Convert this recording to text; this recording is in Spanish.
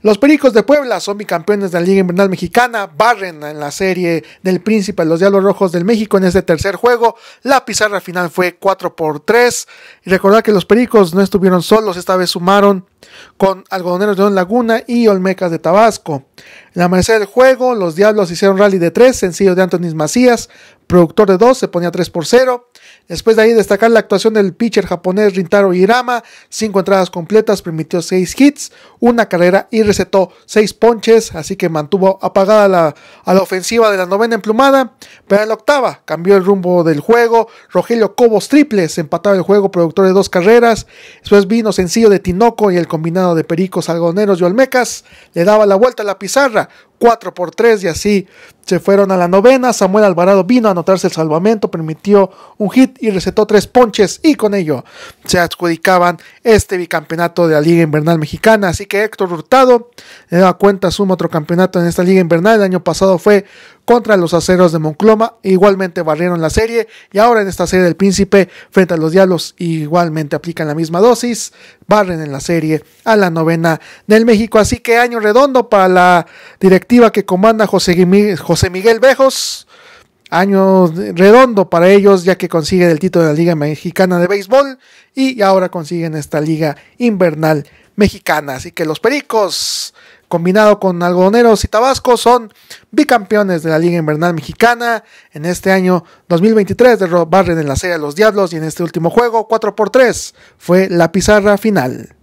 Los Pericos de Puebla son bicampeones de la Liga Invernal Mexicana, barren en la serie del Príncipe los Diablos Rojos del México en este tercer juego. La pizarra final fue 4 por 3. Y recordar que los Pericos no estuvieron solos, esta vez sumaron con Algodoneros de Laguna y Olmecas de Tabasco. En la merced del juego, los Diablos hicieron rally de 3, sencillo de Antonis Macías, productor de 2, se ponía 3 por 0. Después de ahí destacar la actuación del pitcher japonés Rintaro Irama, 5 entradas completas, permitió 6 hits, una carrera y recetó 6 ponches, así que mantuvo apagada la, a la ofensiva de la novena emplumada, pero en la octava cambió el rumbo del juego, Rogelio Cobos triples, empataba el juego, productor de 2 carreras, después vino sencillo de Tinoco y el combinado de Pericos, Algoneros y Olmecas le daba la vuelta a la pizarra, 4 por 3 y así se fueron a la novena. Samuel Alvarado vino a anotarse el salvamento, permitió un hit y recetó tres ponches y con ello se adjudicaban este bicampeonato de la Liga Invernal Mexicana. Así que Héctor Hurtado le da cuenta, suma otro campeonato en esta Liga Invernal. El año pasado fue contra los aceros de Moncloma, igualmente barrieron la serie y ahora en esta serie del Príncipe frente a los Diablos igualmente aplican la misma dosis, barren en la serie a la novena del México. Así que año redondo para la directora que comanda José, José Miguel Bejos, Año redondo para ellos ya que consiguen el título de la Liga Mexicana de Béisbol y ahora consiguen esta Liga Invernal Mexicana. Así que los Pericos, combinado con Algodoneros y Tabasco, son bicampeones de la Liga Invernal Mexicana en este año 2023. de Barren en la serie de los Diablos y en este último juego 4 por 3 fue la pizarra final.